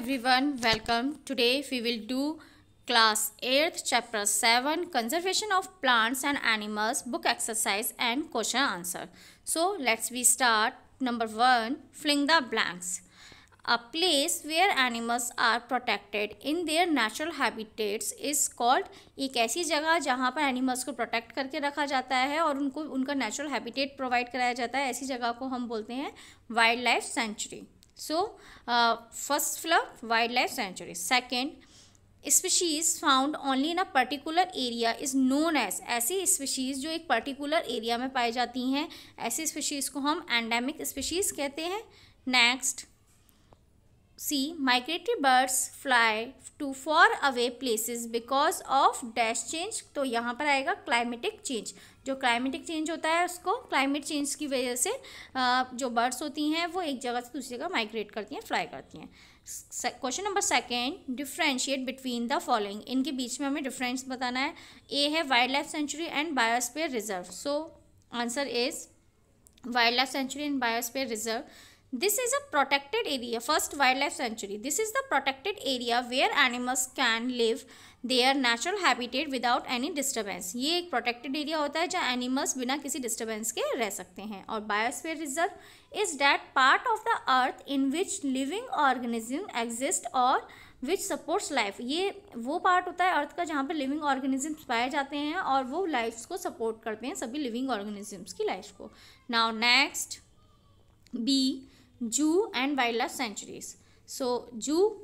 Every everyone welcome today we will do class eighth chapter seven conservation of plants and animals book exercise and question answer so let's we start number one fill in the blanks a place where animals are protected in their natural habitats is called एक ऐसी जगह जहाँ पर animals को protect करके रखा जाता है और उनको उनका नेचुरल हैबिटेट प्रोवाइड कराया जाता है ऐसी जगह को हम बोलते हैं wildlife sanctuary so uh, first fluff wildlife sanctuary second species found only in a particular area is known as ऐसी स्पीशीज जो एक पर्टिकुलर एरिया में पाई जाती हैं ऐसी स्पीशीज को हम एंडेमिक स्पीशीज कहते हैं next C migratory birds fly to far away places because of dash change तो यहाँ पर आएगा क्लाइमेटिक चेंज जो क्लाइमेटिक चेंज होता है उसको क्लाइमेट चेंज की वजह से जो बर्ड्स होती हैं वो एक जगह से दूसरी जगह माइग्रेट करती हैं फ्लाई करती हैं question number second differentiate between the following इनके बीच में हमें डिफरेंस बताना है ए है wildlife sanctuary and biosphere reserve so answer is wildlife sanctuary and biosphere reserve this is a protected area first wildlife sanctuary this is the protected area where animals can live their natural habitat without any disturbance ये एक protected area होता है जहाँ animals बिना किसी disturbance के रह सकते हैं और biosphere reserve is that part of the earth in which living organism exist or which supports life ये वो पार्ट होता है अर्थ का जहाँ पे लिविंग ऑर्गेनिजम्स पाए जाते हैं और वो लाइफ्स को सपोर्ट करते हैं सभी लिविंग ऑर्गेनिजम्स की लाइफ को now next B Zoo and wildlife sanctuaries. So, zoo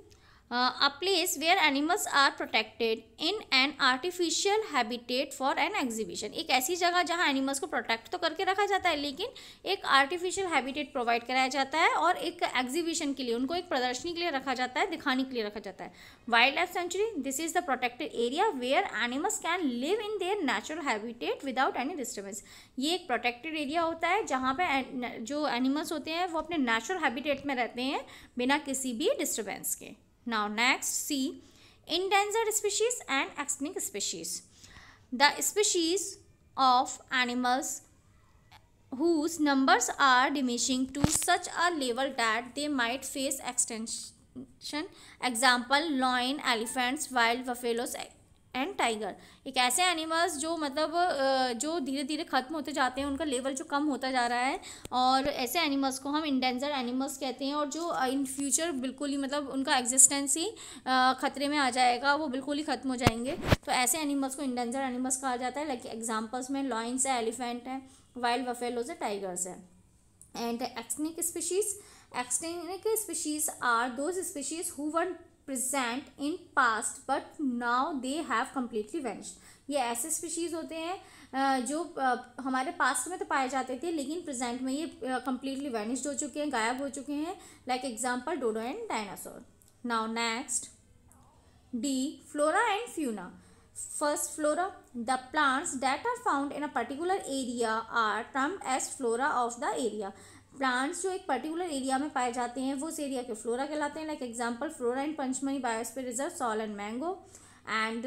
uh, a place where animals are protected in an artificial habitat for an exhibition एक ऐसी जगह जहाँ एनिमल्स को प्रोटेक्ट तो करके रखा जाता है लेकिन एक आर्टिफिशियल हैबिटेट प्रोवाइड कराया जाता है और एक एग्जीबिशन के लिए उनको एक प्रदर्शनी के लिए रखा जाता है दिखाने के लिए रखा जाता है wildlife sanctuary this is the protected area where animals can live in their natural habitat without any disturbance ये एक प्रोटेक्टेड एरिया होता है जहाँ पे जो एनिमल्स होते हैं वो अपने नेचुरल हैबिटेट में रहते हैं बिना किसी भी डिस्टर्बेंस के Now next see endangered species and extinct species. The species of animals whose numbers are diminishing to such a level that they might face extinction. Example, lion, elephants, wild buffaloes, and tiger एक ऐसे animals जो मतलब जो धीरे धीरे ख़त्म होते जाते हैं उनका लेवल जो कम होता जा रहा है और ऐसे एनिमल्स को हम इंडेंजर एनिमल्स कहते हैं और जो इन फ्यूचर बिल्कुल ही मतलब उनका एग्जिस्टेंस ही ख़तरे में आ जाएगा वो बिल्कुल ही ख़त्म हो जाएंगे तो ऐसे एनिमल्स को इंडेंजर एनिमल्स कहा जाता है लाइक एग्जाम्पल्स में लॉइंस है एलिफेंट है वाइल्ड बफेलोज है टाइगर्स है and extinct species extinct species are those species who were present in past but now they have completely vanished ये ऐसे स्पीशीज़ होते हैं जो हमारे पास्ट में तो पाए जाते थे लेकिन प्रेजेंट में ये कम्प्लीटली वेनिश्ड हो चुके हैं गायब हो चुके हैं like example dodo and dinosaur now next D flora and fauna first flora the plants that are found in a particular area are termed as flora of the area plants जो एक particular area में पाए जाते हैं वो उस area के flora कहलाते हैं like example flora and Pachmarhi biosphere reserve sal and mango and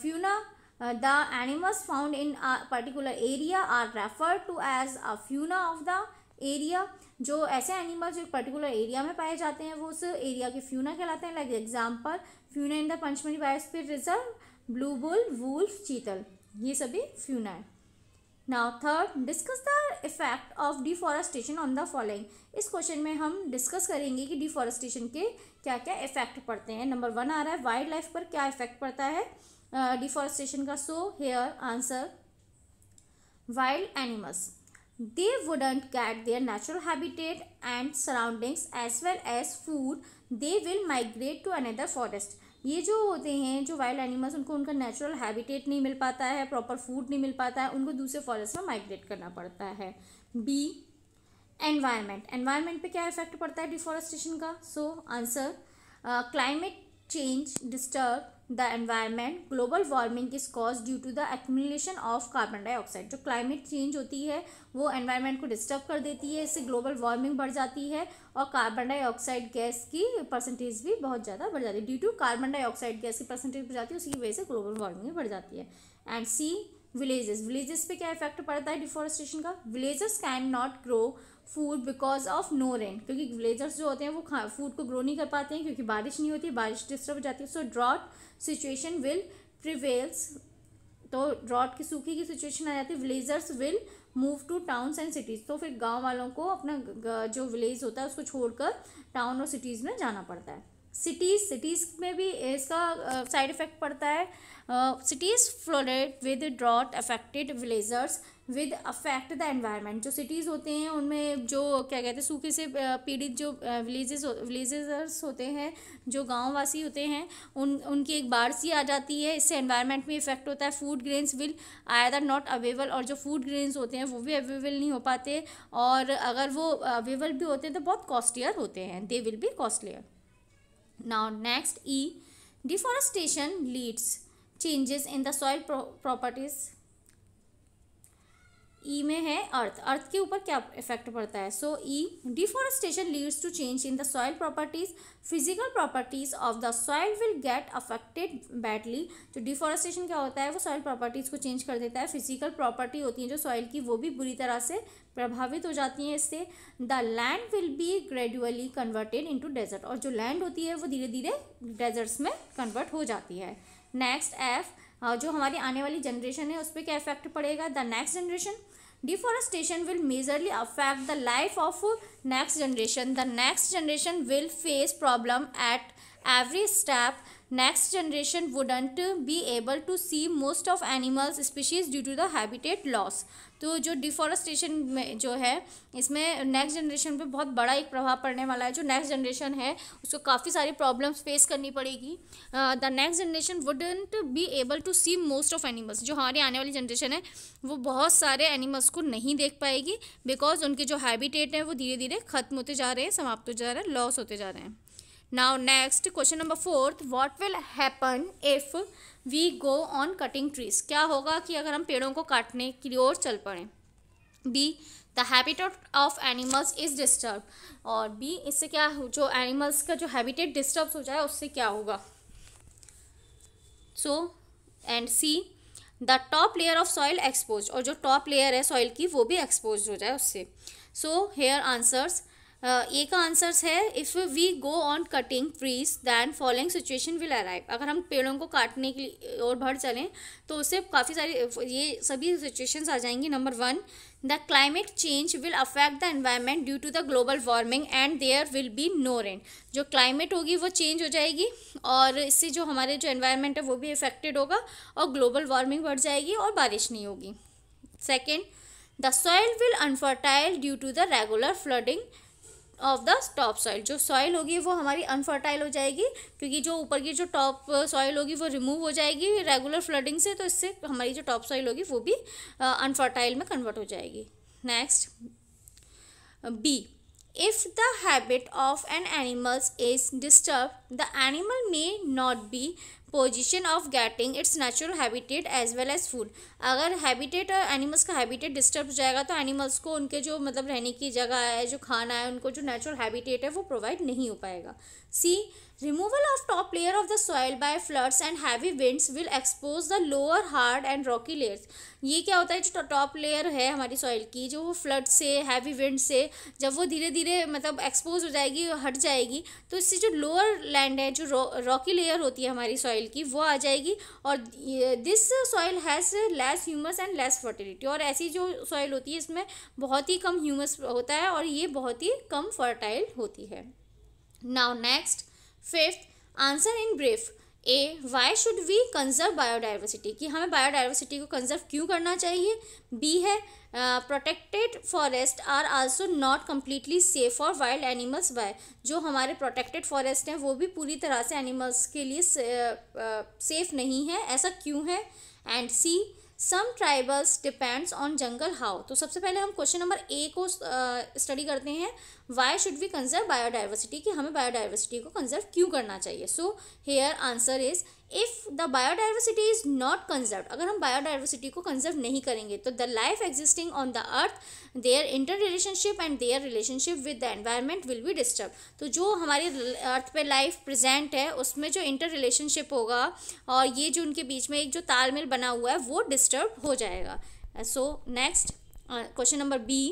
fauna the animals found in particular area are refer to as a fauna of the area जो ऐसे एनिमल्स जो एक पर्टिकुलर एरिया में पाए जाते हैं वो उस एरिया के फ्यूना कहलाते हैं like example fauna in the Pachmarhi biosphere reserve blue bull wolf chital ये सभी फ्यूना है now third discuss the effect of deforestation on the following इस क्वेश्चन में हम डिस्कस करेंगे कि डिफॉरेस्टेशन के क्या क्या इफेक्ट पड़ते हैं नंबर वन आ रहा है वाइल्ड लाइफ पर क्या इफेक्ट पड़ता है डिफॉरेस्टेशन uh, का so here answer wild animals they wouldn't get their natural habitat and surroundings as well as food they will migrate to another forest ये जो होते हैं जो वाइल्ड एनिमल्स उनको उनका नेचुरल हैबिटेट नहीं मिल पाता है प्रॉपर फूड नहीं मिल पाता है उनको दूसरे फॉरेस्ट में माइग्रेट करना पड़ता है बी एनवायरनमेंट एनवायरनमेंट पे क्या इफेक्ट पड़ता है डिफॉरेस्टेशन का so answer climate change disturb the environment global warming is cause due to the accumulation of carbon dioxide जो क्लाइमेट चेंज होती है वो एनवायरमेंट को डिस्टर्ब कर देती है इससे ग्लोबल वार्मिंग बढ़ जाती है और कार्बन डाइऑक्साइड गैस की परसेंटेज भी बहुत ज़्यादा बढ़ जाती है due to carbon dioxide gas की परसेंटेज बढ़ जाती है उसकी वजह से ग्लोबल वार्मिंग बढ़ जाती है एंड सी विलेजेस विलेजेस पे क्या इफेक्ट पड़ता है डिफॉरेस्टेशन का villagers can not grow food because of no rain क्योंकि विलेजर्स जो होते हैं वो फूड को ग्रो नहीं कर पाते हैं क्योंकि बारिश नहीं होती बारिश डिस्टर्ब हो जाती है so drought situation will prevails तो ड्रॉट की सूखी की सिचुएशन आ जाती है villagers will move to towns and cities तो फिर गांव वालों को अपना जो विलेज होता है उसको छोड़कर टाउन और सिटीज़ में जाना पड़ता है सिटीज़ सिटीज़ में भी इसका साइड इफ़ेक्ट पड़ता है cities flooded with drought affected villagers with affect the environment जो सिटीज़ होते हैं उनमें जो क्या कहते हैं सूखे से पीड़ित जो विलेजेस विलेजर्स होते हैं जो गाँव वासी होते हैं उन उनकी एक बाढ़ सी आ जाती है इससे एनवायरनमेंट में इफेक्ट होता है food grains will either not available और जो फूड ग्रेन्स होते हैं वो भी अवेलेबल नहीं हो पाते और अगर वो अवेबल भी होते हैं तो बहुत कॉस्टलियर होते हैं दे विल भी costlier Now next E. Deforestation leads changes in the soil pro properties E e में है अर्थ अर्थ के ऊपर क्या इफेक्ट पड़ता है so E deforestation leads to change in the soil properties physical properties of the soil will get affected badly तो deforestation क्या होता है वो सॉयल प्रॉपर्टीज़ को चेंज कर देता है फिजिकल प्रॉपर्टी होती है जो सॉयल की वो भी बुरी तरह से प्रभावित हो जाती हैं इससे the land will be gradually converted to desert और जो लैंड होती है वो धीरे धीरे डेजर्ट्स में कन्वर्ट हो जाती है नेक्स्ट एफ जो हमारी आने वाली जनरेशन है उस पर क्या इफेक्ट पड़ेगा the next generation deforestation will majorly affect the life of next generation the next generation will face problem at every step next generation wouldn't be able to see most of animals species due to the habitat loss तो जो deforestation में जो है इसमें next generation पे बहुत बड़ा एक प्रभाव पड़ने वाला है जो नेक्स्ट जनरेशन है उसको काफ़ी सारी प्रॉब्लम्स फेस करनी पड़ेगी the next generation wouldn't be able to see most of animals जो हमारी आने वाली जनरेशन है वो बहुत सारे एनिमल्स को नहीं देख पाएगी बिकॉज उनके जो हैबिटेट हैं वो धीरे धीरे ख़त्म होते जा रहे हैं समाप्त होते जा रहे हैं लॉस होते जा रहे हैं now next question number fourth what will happen if we go on cutting trees क्या होगा कि अगर हम पेड़ों को काटने के लिए और चल पड़ें B the habitat of animals is disturb और बी इससे क्या जो एनिमल्स का जो हैबिटेट डिस्टर्ब हो जाए उससे क्या होगा so and C the top layer of soil expose और जो टॉप लेयर है सॉइल की वो भी एक्सपोज हो जाए उससे सो हेयर आंसर्स ए का आंसर्स है if we go on cutting trees then following situation will arrive अगर हम पेड़ों को काटने के लिए और बढ़ चलें तो उससे काफ़ी सारी ये सभी सिचुएशंस आ जाएंगी number one the climate change will affect the environment due to the global warming and there will be no rain जो क्लाइमेट होगी वो चेंज हो जाएगी और इससे जो हमारे जो एनवायरमेंट है वो भी अफेक्टेड होगा और ग्लोबल वार्मिंग बढ़ जाएगी और बारिश नहीं होगी second the soil will unfertile due to the regular flooding of the top soil जो सॉइल होगी वो हमारी अनफर्टाइल हो जाएगी क्योंकि जो ऊपर की जो टॉप सॉइल uh, होगी वो रिमूव हो जाएगी रेगुलर फ्लडिंग से तो इससे हमारी जो टॉप सॉइल होगी वो भी अनफर्टाइल uh, में कन्वर्ट हो जाएगी next B if the habit of an animal is disturbed the animal may not be position of getting its natural habitat as well as food अगर हैबिटेट एनिमल्स का habitat disturb हो जाएगा तो animals को उनके जो मतलब रहने की जगह है जो खाना है उनको जो नेचुरल हैबिटेट है वो प्रोवाइड नहीं हो पाएगा C removal of top layer of the soil by floods and heavy winds will expose the lower hard and rocky layers ये क्या होता है जो टॉप लेयर है हमारी सॉइल की जो वो फ्लड से हैवी विंड से जब वो धीरे धीरे मतलब एक्सपोज हो जाएगी हट जाएगी तो इससे जो लोअर लैंड है जो रॉकी लेयर होती है हमारी सॉइल सॉइल की वो आ जाएगी और this soil has less humus and less fertility और ऐसी जो सॉइल होती है इसमें बहुत ही कम ह्यूमस होता है और ये बहुत ही कम फर्टाइल होती है now next fifth answer in brief A why should we conserve biodiversity कि हमें बायोडाइवर्सिटी को कंजर्व क्यों करना चाहिए बी है protected forest are also not completely safe for wild animals by जो हमारे प्रोटेक्टेड फॉरेस्ट हैं वो भी पूरी तरह से एनिमल्स के लिए सेफ uh, uh, नहीं है ऐसा क्यों है and C some tribals depends on jungle how तो सबसे पहले हम क्वेश्चन नंबर ए को स्टडी uh, करते हैं why should we conserve biodiversity कि हमें बायोडाइवर्सिटी को कंजर्व क्यों करना चाहिए so here answer is if the biodiversity is not conserve अगर हम बायोडाइवर्सिटी को कंजर्व नहीं करेंगे तो the life existing on the earth their inter relationship and their relationship with the environment will be disturb तो जो हमारी अर्थ पे लाइफ प्रेजेंट है उसमें जो इंटर रिलेशनशिप होगा और ये जो उनके बीच में एक जो तालमेल बना हुआ है वो डिस्टर्ब हो जाएगा so next question number B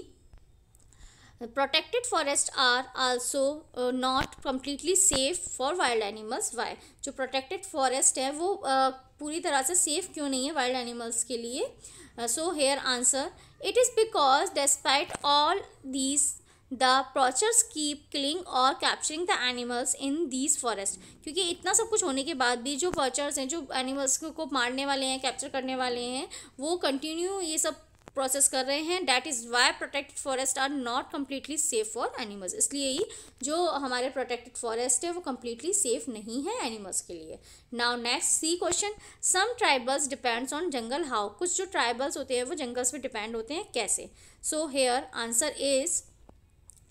protected forest are also not completely safe for wild animals why जो प्रोटेक्टेड फॉरेस्ट है वो uh, पूरी तरह से सेफ क्यों नहीं है वाइल्ड एनिमल्स के लिए so here answer it is because despite all these the poachers keep killing और capturing the animals in these forest क्योंकि इतना सब कुछ होने के बाद भी जो प्रोचर्स हैं जो एनिमल्स को मारने वाले हैं कैप्चर करने वाले हैं वो कंटिन्यू ये सब प्रोसेस कर रहे हैं that is why protected forest are not completely safe for animals इसलिए ही जो हमारे प्रोटेक्टेड फॉरेस्ट है वो कम्प्लीटली सेफ नहीं है एनिमल्स के लिए now next C question some tribals depends on jungle how कुछ जो ट्राइबल्स होते हैं वो जंगल्स पर डिपेंड होते हैं कैसे so here answer is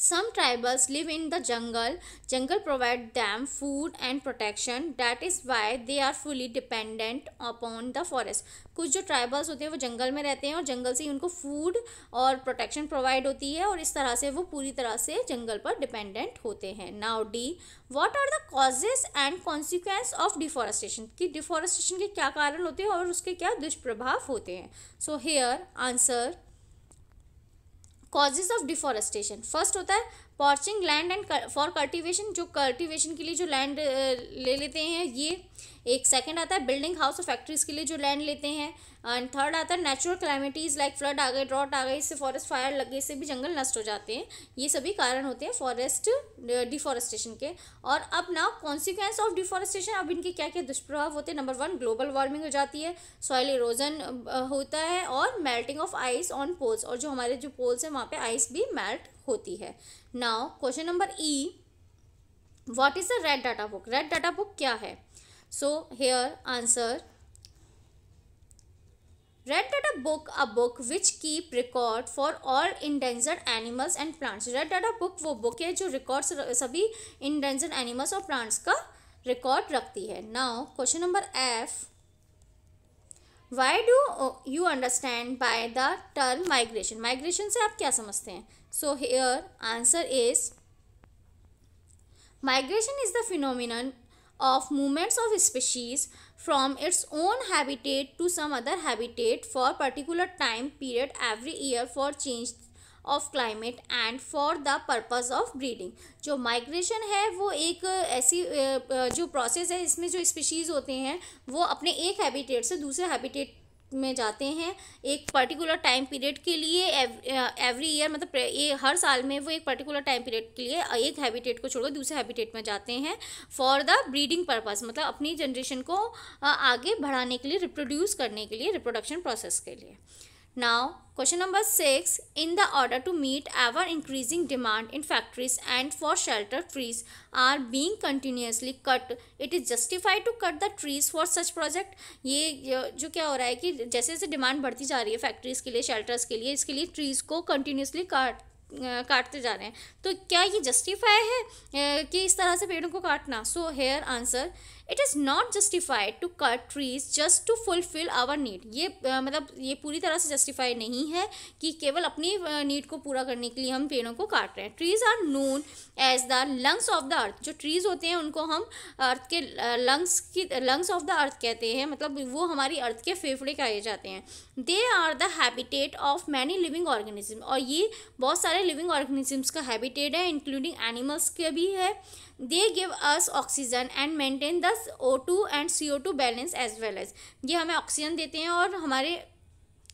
Some tribals live in the jungle. Jungle provide them food and protection. That is why they are fully dependent upon the forest. कुछ जो ट्राइबल्स होते हैं वो जंगल में रहते हैं और जंगल से ही उनको फूड और प्रोटेक्शन प्रोवाइड होती है और इस तरह से वो पूरी तरह से जंगल पर डिपेंडेंट होते हैं now D what are the causes and consequences of deforestation कि डिफॉरेस्टेशन के क्या कारण होते हैं और उसके क्या दुष्प्रभाव होते हैं so here answer causes of deforestation first होता है poaching land and for cultivation जो कल्टिवेशन के लिए जो लैंड ले लेते हैं ये एक सेकेंड आता है बिल्डिंग हाउस और फैक्ट्रीज के लिए जो लैंड लेते हैं एंड थर्ड आता है नेचुरल क्लाइमिटीज़ लाइक फ्लड आ गए ड्रॉट आ गए इससे फॉरेस्ट फायर लगे इससे भी जंगल नष्ट हो जाते हैं ये सभी कारण होते हैं फॉरेस्ट डिफॉरेस्टेशन uh, के और अब ना कॉन्सिक्वेंस ऑफ डिफॉरेस्टेशन अब इनके क्या क्या दुष्प्रभाव होते हैं नंबर वन ग्लोबल वार्मिंग हो जाती है सॉइल इरोजन uh, होता है और melting of ice on poles और जो हमारे जो पोल्स हैं वहाँ पर आइस भी मेल्ट होती है now question number E what is the red data book red data book क्या है so here answer Red Data book a book which keep record for all endangered animals and plants. Red Data book वो book है जो records सभी endangered animals और plants का record रखती है. Now question number F. Why do you understand by the term migration? Migration से आप क्या समझते हैं? So here answer is migration is the phenomenon of movements of species from its own habitat to some other habitat for particular time period every year for change of climate and for the purpose of breeding जो migration है वो एक ऐसी जो process है इसमें जो species होते हैं वो अपने एक habitat से दूसरे habitat में जाते हैं एक पर्टिकुलर टाइम पीरियड के लिए एवरी ईयर मतलब ये हर साल में वो एक पर्टिकुलर टाइम पीरियड के लिए एक हैबिटेट को छोड़कर दूसरे हैबिटेट में जाते हैं फॉर द ब्रीडिंग पर्पज़ मतलब अपनी जनरेशन को आगे बढ़ाने के लिए रिप्रोड्यूस करने के लिए रिप्रोडक्शन प्रोसेस के लिए Now, question number 6. In the order to meet ever increasing demand in factories and for shelter, trees are being continuously cut. It is justified to cut the trees for such project. ये जो क्या हो रहा है कि जैसे जैसे demand बढ़ती जा रही है फैक्ट्रीज़ के लिए शेल्टर्स के लिए इसके लिए ट्रीज़ को कंटिन्यूसली काट काटते जा रहे हैं तो क्या ये जस्टिफाई है कि इस तरह से पेड़ों को काटना so here answer it is not justified to cut trees just to fulfil our need ये मतलब ये पूरी तरह से जस्टिफाई नहीं है कि केवल अपनी नीड को पूरा करने के लिए हम पेड़ों को काट रहे हैं trees are known as the lungs of the earth जो ट्रीज होते हैं उनको हम अर्थ के लंग्स की लंग्स ऑफ द अर्थ कहते हैं मतलब वो हमारी अर्थ के फेफड़े कहे जाते हैं they are the habitat of many living organism और ये बहुत सारे लिविंग ऑर्गेनिजम्स का हैबिटेट है इंक्लूडिंग एनिमल्स के भी है they give us oxygen and maintain this O two and C O two balance as well as ये हमें ऑक्सीजन देते हैं और हमारे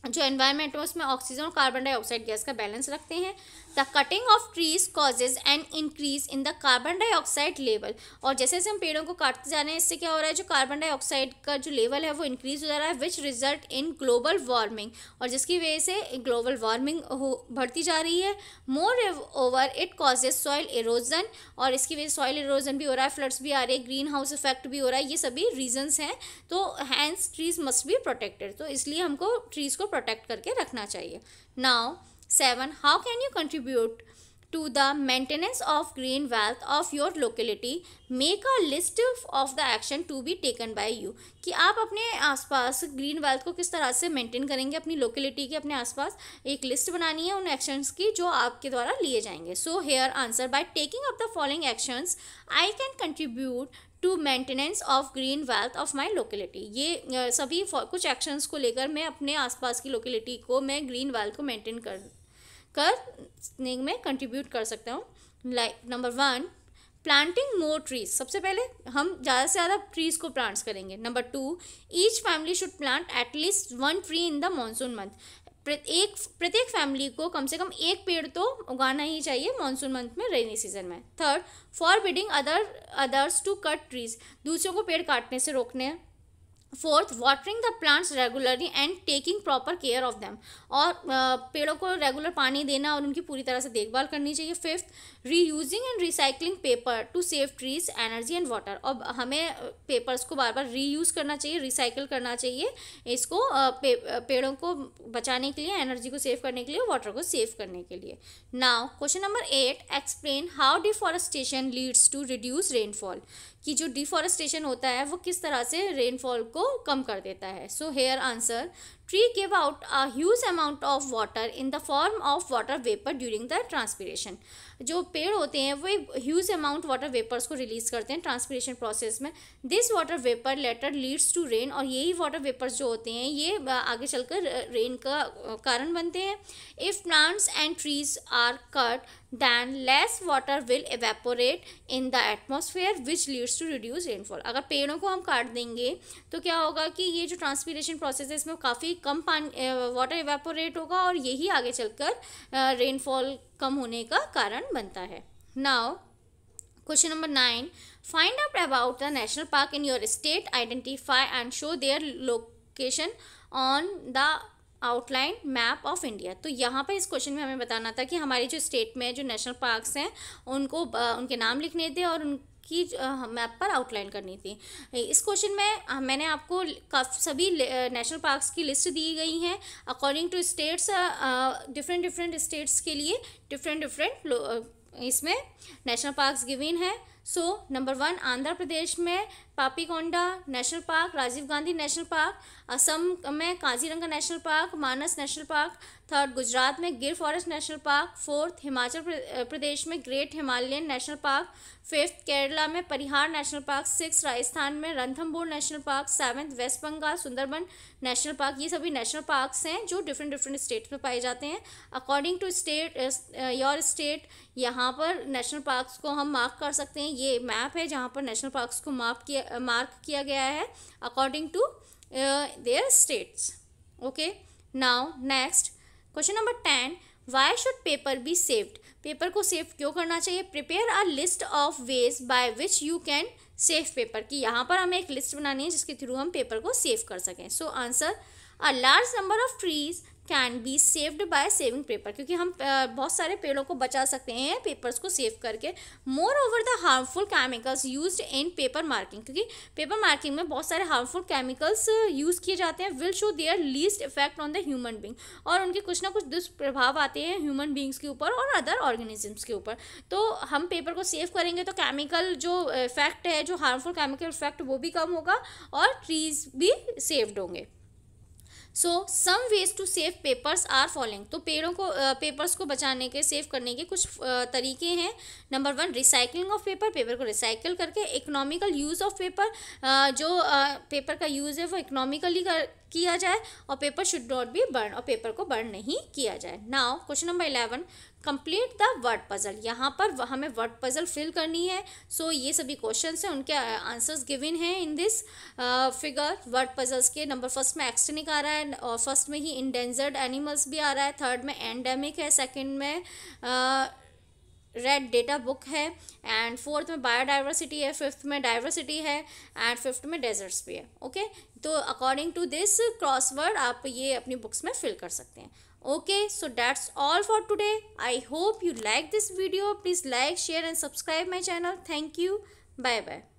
जो एनवायरनमेंट है उसमें ऑक्सीजन और कार्बन डाइऑक्साइड गैस का बैलेंस रखते हैं the cutting of trees causes and increase in the carbon dioxide level और जैसे जैसे हम पेड़ों को काटते जा रहे हैं इससे क्या हो रहा है जो कार्बन डाइऑक्साइड का जो लेवल है वो इंक्रीज हो जा रहा है which result in global warming और जिसकी वजह से ग्लोबल वार्मिंग हो बढ़ती जा रही है moreover it causes soil erosion और इसकी वजह से सॉइल इरोजन भी हो रहा है फ्लड्स भी आ रहे हैं ग्रीन हाउस इफेक्ट भी हो रहा है ये सभी रीजन्स हैं तो hence trees must be protected तो इसलिए हमको ट्रीज़ को प्रोटेक्ट करके रखना चाहिए now seven how can you contribute to the maintenance of green wealth of your locality make a list of the action to be taken by you कि आप अपने आसपास ग्रीन वेल्थ को किस तरह से मेंटेन करेंगे अपनी लोकेलिटी के अपने आसपास एक लिस्ट बनानी है उन एक्शंस की जो आपके द्वारा लिए जाएंगे so here answer by taking up the following actions I can contribute to maintenance of green wealth of my locality ये सभी कुछ एक्शंस को लेकर मैं अपने आसपास की लोकेलिटी को मैं ग्रीन वेल्थ को मेंटेन कर करने में कंट्रीब्यूट कर सकता हूँ like number one planting more trees सबसे पहले हम ज़्यादा से ज़्यादा ट्रीज़ को प्लांट्स करेंगे number two each family should plant at least one tree in the monsoon month एक प्रत्येक फैमिली को कम से कम एक पेड़ तो उगाना ही चाहिए मानसून मंथ में रेनी सीजन में third forbidding other others to cut trees दूसरों को पेड़ काटने से रोकने fourth watering the plants regularly and taking proper care of them और पेड़ों को रेगुलर पानी देना और उनकी पूरी तरह से देखभाल करनी चाहिए fifth reusing and recycling paper to save trees energy and water और हमें पेपर्स को बार बार रीयूज़ करना चाहिए रिसाइकिल करना चाहिए इसको पे, पेड़ों को बचाने के लिए एनर्जी को सेव करने के लिए वाटर को सेव करने के लिए now question number eight explain how deforestation leads to reduce rainfall कि जो डिफॉरेस्टेशन होता है वो किस तरह से रेनफॉल को कम कर देता है so here answer tree give out a huge amount of water in the form of water vapour during the transpiration जो पेड़ होते हैं वो एक ह्यूज अमाउंट वाटर वेपर्स को रिलीज़ करते हैं ट्रांसपीरेशन प्रोसेस में this water vapour later leads to rain और यही वाटर वेपर्स जो होते हैं ये आगे चलकर रेन का कारण बनते हैं if plants and trees are cut then less water will evaporate in the atmosphere which leads to reduce rainfall अगर पेड़ों को हम काट देंगे तो क्या होगा कि ये जो ट्रांसपीरेशन प्रोसेस है इसमें काफ़ी कम पानी वाटर इवेपोरेट होगा और यही आगे चलकर रेनफॉल कम होने का कारण बनता है now question number nine find out about the national park in your state identify and show their location on the outline map of India तो यहाँ पर इस क्वेश्चन में हमें बताना था कि हमारी जो स्टेट में जो नेशनल पार्क्स हैं उनको उनके नाम लिखने थे और उन की मैप पर आउटलाइन करनी थी इस क्वेश्चन में मैंने आपको काफी सभी नेशनल पार्क्स की लिस्ट दी गई हैं according to states different different states के लिए डिफरेंट डिफरेंट इसमें नेशनल पार्क्स गिविन है so number one Andhra Pradesh में Papikonda national park Rajiv Gandhi national park Assam में Kaziranga national park Manas national park third Gujarat में Gir forest national park fourth Himachal Pradesh में great Himalayan national park fifth Kerala में Periyar national park six Rajasthan में Ranthambore national park seventh West Bengal Sundarban national park ये सभी national parks हैं जो डिफरेंट डिफरेंट स्टेट्स में पाए जाते हैं according to state your state यहाँ पर नेशनल पार्क्स को हम मार्क कर सकते हैं ये मैप है जहाँ पर नेशनल पार्क्स को मार्क किया मार्क किया गया है according to their states okay now next question number ten why should paper be saved paper को सेव क्यों करना चाहिए prepare a list of ways by which you can save paper की यहाँ पर हमें एक लिस्ट बनानी है जिसके थ्रू हम पेपर को सेव कर सकें so answer a large number of trees can be saved by saving paper क्योंकि हम बहुत सारे पेड़ों को बचा सकते हैं पेपर्स को सेव करके moreover the harmful chemicals use in paper marking क्योंकि पेपर मार्किंग में बहुत सारे हार्मफुल केमिकल्स यूज़ किए जाते हैं will show their least effect on the human being और उनके कुछ ना कुछ दुष्प्रभाव आते हैं ह्यूमन बींग्स के ऊपर और अदर ऑर्गेनिजम्स के ऊपर तो हम पेपर को सेव करेंगे तो केमिकल जो इफेक्ट है जो हार्मफुल केमिकल इफेक्ट वो भी कम होगा और ट्रीज भी सेव्ड होंगे so some ways to save papers are following तो पेड़ों को पेपर्स को बचाने के सेव करने के कुछ तरीके हैं number one recycling of paper paper को रिसाइकिल करके इकोनॉमिकल यूज़ ऑफ पेपर जो पेपर का यूज़ है वो इकोनॉमिकली कर किया जाए और paper should not be burn और पेपर को बर्न नहीं किया जाए now question number eleven complete the word puzzle यहाँ पर हमें वर्ड पज़ल फिल करनी है सो so, ये सभी क्वेश्चन हैं उनके आंसर्स गिवन हैं in this figure word puzzles के नंबर फर्स्ट में एक्सटेनिक आ रहा है और फर्स्ट में ही इंडेंजर्ड एनिमल्स भी आ रहा है थर्ड में एंडेमिक है सेकेंड में uh, रेड डेटा बुक है एंड फोर्थ में बायोडाइवर्सिटी है फिफ्थ में डाइवर्सिटी है एंड फिफ्थ में डेजर्ट्स भी है ओके okay? तो अकॉर्डिंग टू दिस क्रॉसवर्ड आप ये अपनी बुक्स में फिल कर सकते हैं okay so that's all for today i hope you like this video please like share and subscribe my channel thank you bye bye